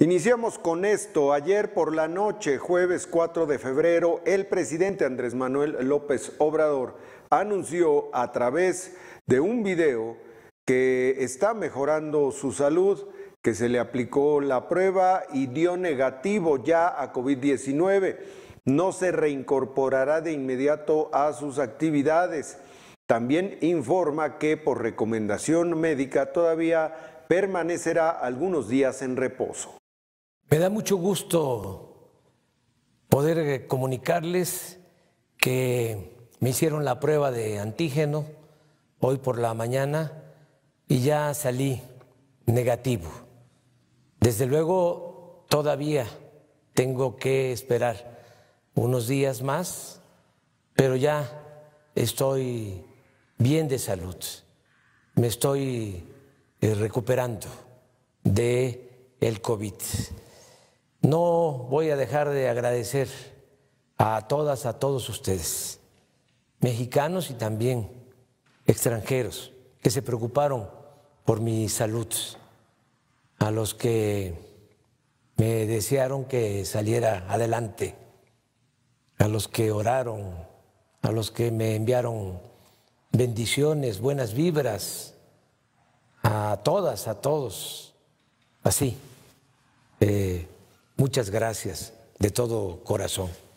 Iniciamos con esto. Ayer por la noche, jueves 4 de febrero, el presidente Andrés Manuel López Obrador anunció a través de un video que está mejorando su salud, que se le aplicó la prueba y dio negativo ya a COVID-19. No se reincorporará de inmediato a sus actividades. También informa que por recomendación médica todavía permanecerá algunos días en reposo. Me da mucho gusto poder eh, comunicarles que me hicieron la prueba de antígeno hoy por la mañana y ya salí negativo. Desde luego, todavía tengo que esperar unos días más, pero ya estoy bien de salud. Me estoy eh, recuperando de el COVID. No voy a dejar de agradecer a todas, a todos ustedes, mexicanos y también extranjeros, que se preocuparon por mi salud, a los que me desearon que saliera adelante, a los que oraron, a los que me enviaron bendiciones, buenas vibras, a todas, a todos, así. Eh, Muchas gracias de todo corazón.